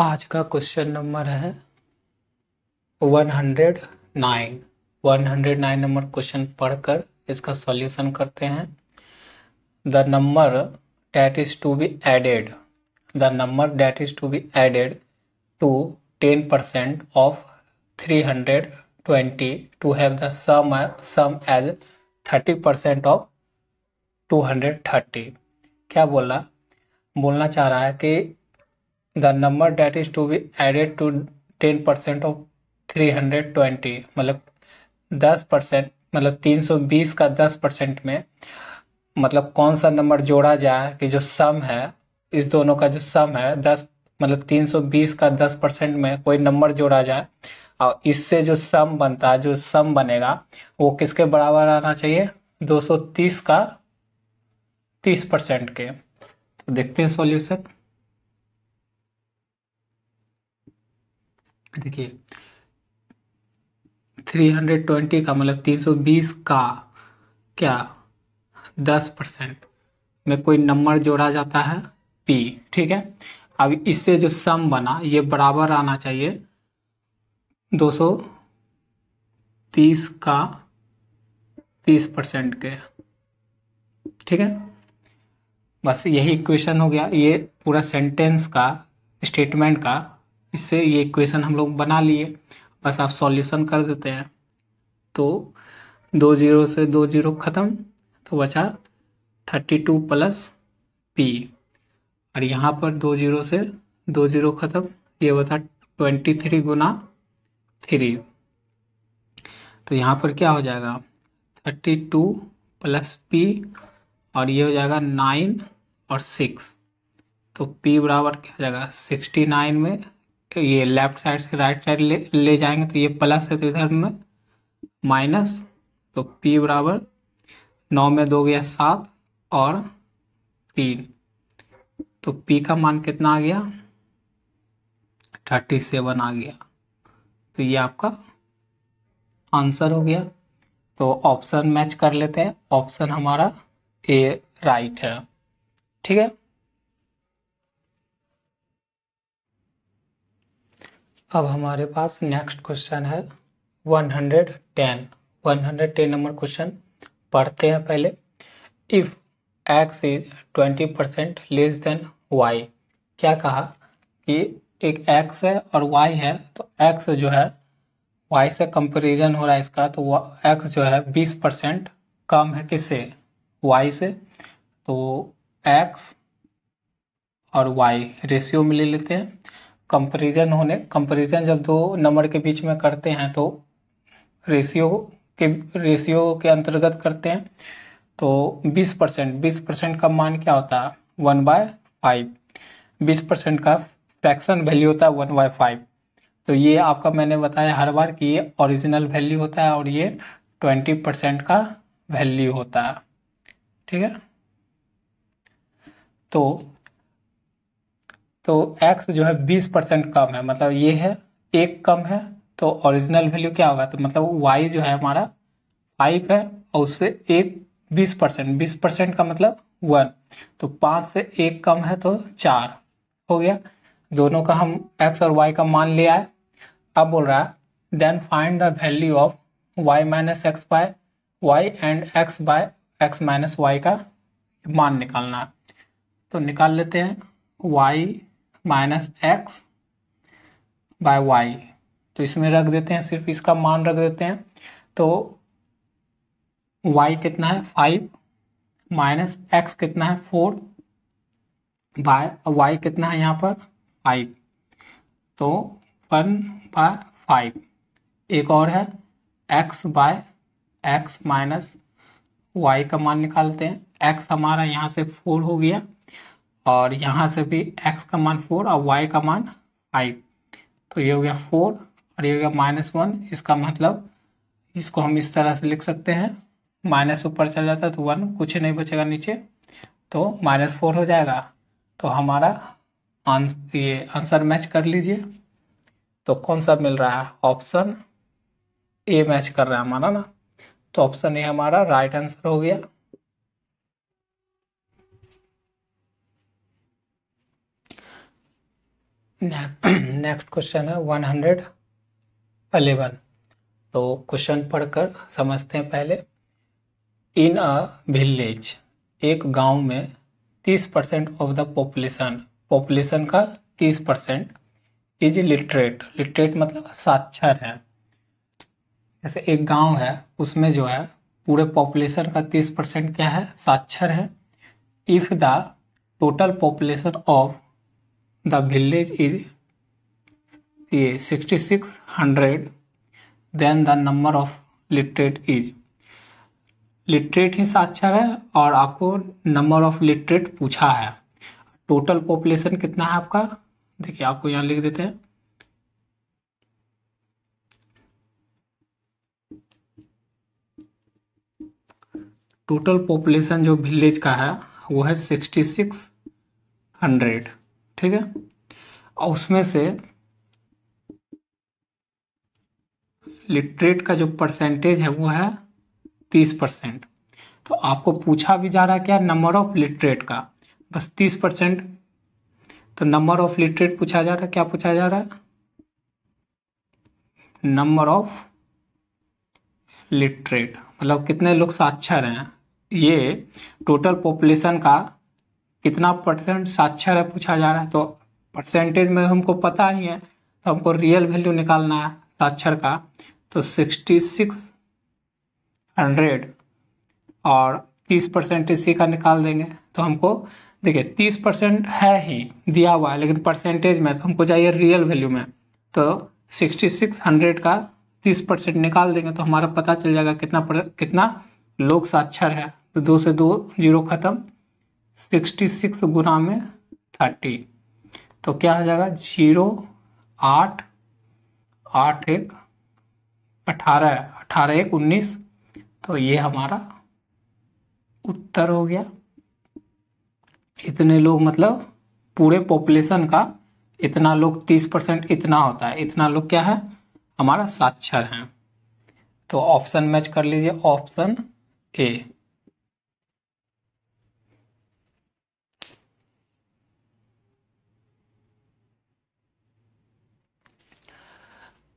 आज का question number है one one hundred nine hundred nine number question पढ़कर इसका सॉल्यूशन करते हैं the number that is to be added the number that is to be added to ten percent of twenty to have the sum sum as thirty percent of thirty क्या बोला बोलना चाह रहा है कि the number that is to be added to ten percent of three hundred twenty मतलब दस percent मतलब तीन सौ बीस का दस परसेंट में मतलब कौन सा नंबर जोड़ा जाए कि जो सम है इस दोनों का जो सम है दस मतलब तीन सौ बीस का दस परसेंट में कोई नंबर जोड़ा जाए और इससे जो सम बनता है जो सम बनेगा वो किसके बराबर आना चाहिए दो सौ तीस का तीस परसेंट के तो देखते हैं सॉल्यूशन देखिए 320 का मतलब 320 का क्या 10 परसेंट में कोई नंबर जोड़ा जाता है पी ठीक है अब इससे जो सम बना ये बराबर आना चाहिए 230 का 30 परसेंट के ठीक है बस यही इक्वेशन हो गया ये पूरा सेंटेंस का स्टेटमेंट का इससे ये इक्वेशन हम लोग बना लिए बस आप सॉल्यूशन कर देते हैं तो दो जीरो से दो जीरो ख़त्म तो बचा थर्टी टू प्लस पी और यहाँ पर दो जीरो से दो जीरो ख़त्म ये बता ट्वेंटी थ्री गुना थ्री तो यहाँ पर क्या हो जाएगा थर्टी टू प्लस पी और ये हो जाएगा नाइन और सिक्स तो पी बराबर क्या हो जाएगा सिक्सटी नाइन में तो ये लेफ्ट साइड से राइट साइड ले ले जाएंगे तो ये प्लस है तो इधर में माइनस तो p बराबर नौ में दो गया सात और तीन तो p का मान कितना आ गया थर्टी सेवन आ गया तो ये आपका आंसर हो गया तो ऑप्शन मैच कर लेते हैं ऑप्शन हमारा ए राइट है ठीक है अब हमारे पास नेक्स्ट क्वेश्चन है 110 110 नंबर क्वेश्चन पढ़ते हैं पहले if X is twenty percent less than Y क्या कहा कि एक एक्स है और वाई है तो एक्स जो है वाई से कंपैरिजन हो रहा है इसका तो एक्स जो है बीस परसेंट कम है किससे वाई से तो एक्स और वाई रेशियो में ले लेते हैं कंपेरिजन होने कंपेरिजन जब दो नंबर के बीच में करते हैं तो रेशियो के रेशियो के अंतर्गत करते हैं तो 20 परसेंट बीस परसेंट का मान क्या होता है वन बाय फाइव बीस परसेंट का फ्रैक्शन वैल्यू होता है वन बाय फाइव तो ये आपका मैंने बताया हर बार कि ये ओरिजिनल वैल्यू होता है और ये ट्वेंटी परसेंट का वैल्यू होता है ठीक है तो तो एक्स जो है बीस परसेंट कम है मतलब ये है एक कम है तो ओरिजिनल वैल्यू क्या होगा तो मतलब वाई जो है हमारा फाइव है और उससे एक बीस परसेंट बीस परसेंट का मतलब वन तो पाँच से एक कम है तो चार हो गया दोनों का हम एक्स और वाई का मान ले आए अब बोल रहा है then find the value of Y minus X by Y and X by X minus Y का मान निकालना है तो निकाल लेते हैं Y minus X by Y तो इसमें रख देते हैं सिर्फ इसका मान रख देते हैं तो वाई कितना है फाइव माइनस एक्स कितना है फोर बाय वाई कितना है यहाँ पर फाइव तो वन बाय फाइव एक और है X by X minus Y का मान निकालते हैं एक्स हमारा यहाँ से फोर हो गया और यहाँ से भी एक्स का मान फोर और वाई का मान फाइव तो ये हो गया फोर और ये हो गया माइनस वन इसका मतलब इसको हम इस तरह से लिख सकते हैं माइनस ऊपर चल जाता है तो वन कुछ नहीं बचेगा नीचे तो माइनस फोर हो जाएगा तो हमारा आंस ये आंसर मैच कर लीजिए तो कौन सा मिल रहा है ऑप्शन ए मैच कर रहा है हमारा ना तो ऑप्शन ए हमारा राइट आंसर हो गया नेक्स्ट क्वेश्चन है वन हंड्रेड अलेवन तो क्वेश्चन पढ़कर समझते हैं पहले इन अ विलेज एक गांव में तीस percent of the population population का तीस परसेंट इज लिटरेट लिटरेट मतलब साक्षर है जैसे एक गांव है उसमें जो है पूरे पॉपुलेशन का तीस परसेंट क्या है साक्षर है if the total population of the village is ये sixty six hundred then the number of literate is literate ही साक्षर है और आपको नंबर ऑफ लिटरेट पूछा है टोटल पॉपुलेशन कितना है आपका देखिए आपको यहाँ लिख देते हैं टोटल पॉपुलेशन जो विलेज का है वो है सिक्सटी सिक्स हंड्रेड ठीक है और उसमें से लिटरेट का जो परसेंटेज है वो है तीस परसेंट तो आपको पूछा भी जा रहा क्या नंबर ऑफ लिटरेट का बस तीस परसेंट तो नंबर ऑफ लिटरेट पूछा जा रहा है क्या पूछा जा रहा है नंबर ऑफ लिटरेट मतलब कितने लोग साक्षर हैं ये टोटल पॉपुलेशन का कितना परसेंट साक्षर है पूछा जा रहा है तो परसेंटेज में हमको पता ही है तो हमको रियल वैल्यू निकालना है साक्षर का तो सिक्सटी सिक्स हंड्रेड और तीस परसेंट इसी का निकाल देंगे तो हमको देखिए तीस परसेंट है ही दिया हुआ है लेकिन परसेंटेज में तो हमको चाहिए रियल वैल्यू में तो सिक्सटी सिक्स हंड्रेड का तीस परसेंट निकाल देंगे तो हमारा पता चल जाएगा कितना पर, कितना लोग साक्षर है तो दो से दो जीरो ख़त्म सिक्सटी सिक्स गुना में थर्टी तो क्या हो जाएगा जीरो आठ आठ एक अठारह अठारह एक उन्नीस तो ये हमारा उत्तर हो गया इतने लोग मतलब पूरे पॉपुलेशन का इतना लोग तीस परसेंट इतना होता है इतना लोग क्या है हमारा साक्षर है तो ऑप्शन मैच कर लीजिए ऑप्शन ए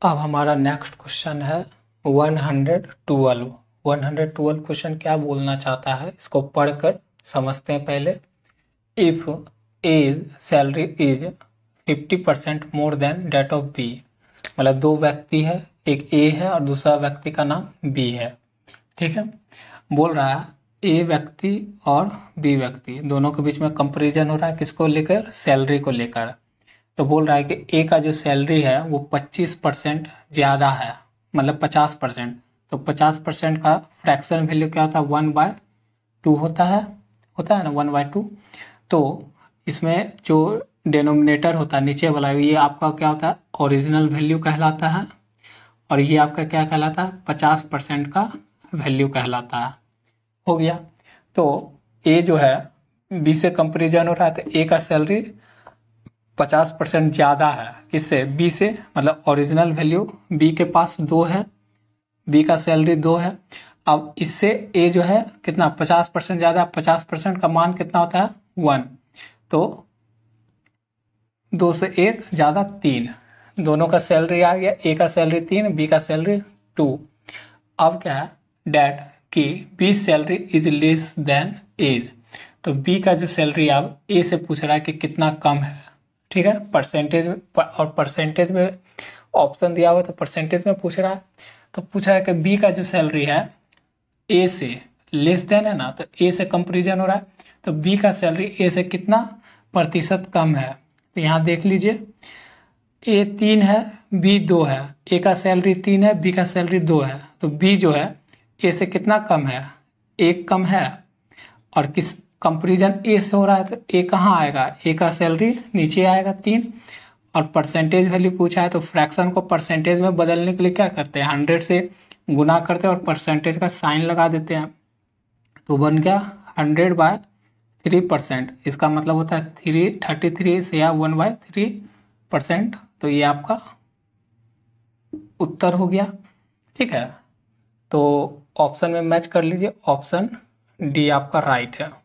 अब हमारा नेक्स्ट क्वेश्चन है one hundred twelve one hundred twelve question क्या बोलना चाहता है इसको पढ़कर समझते हैं पहले if A's salary is fifty percent more than that of B मतलब दो व्यक्ति है एक ए है और दूसरा व्यक्ति का नाम बी है ठीक है बोल रहा है ए व्यक्ति और बी व्यक्ति दोनों के बीच में कंपेरिजन हो रहा है किसको लेकर सैलरी को लेकर तो बोल रहा है कि ए का जो सैलरी है वो पच्चीस परसेंट ज़्यादा है मतलब पचास परसेंट तो पचास परसेंट का फ्रैक्शन वैल्यू क्या होता है वन बाय टू होता है होता है ना वन बाय टू तो इसमें जो डेनोमिनेटर होता है नीचे वाला ये आपका क्या होता है ओरिजिनल वैल्यू कहलाता है और ये आपका क्या कहलाता है पचास परसेंट का वैल्यू कहलाता है हो गया तो ए जो है बी से कंपेरिजन हो रहा है तो ए का सैलरी पचास परसेंट ज़्यादा है किससे बी से मतलब ओरिजिनल वैल्यू बी के पास दो है बी का सैलरी दो है अब इससे ए जो है कितना पचास परसेंट ज़्यादा पचास परसेंट का मान कितना होता है वन तो दो से एक ज़्यादा तीन दोनों का सैलरी आ गया ए का सैलरी तीन बी का सैलरी टू अब क्या है डैट की B salary is less than A's तो बी का जो सैलरी अब ए से पूछ रहा है कि कितना कम है ठीक है परसेंटेज में और परसेंटेज में ऑप्शन दिया हुआ तो परसेंटेज में पूछ रहा है तो पूछ रहा है कि बी का जो सैलरी है ए से लेस देन है ना तो ए से कंपेरिजन हो रहा है तो बी का सैलरी ए से कितना प्रतिशत कम है तो यहाँ देख लीजिए ए तीन है बी दो है ए का सैलरी तीन है बी का सैलरी दो है तो बी जो है ए से कितना कम है एक कम है और किस कंपेरिजन ए से हो रहा है तो ए कहाँ आएगा ए का सैलरी नीचे आएगा तीन और परसेंटेज वैल्यू पूछा है तो फ्रैक्शन को परसेंटेज में बदलने के लिए क्या करते हैं हंड्रेड से गुना करते हैं और परसेंटेज का साइन लगा देते हैं तो बन गया हंड्रेड बाय थ्री परसेंट इसका मतलब होता है थ्री थर्टी थ्री से या वन बाय थ्री परसेंट तो ये आपका उत्तर हो गया ठीक है तो ऑप्शन में मैच कर लीजिए ऑप्शन डी आपका राइट है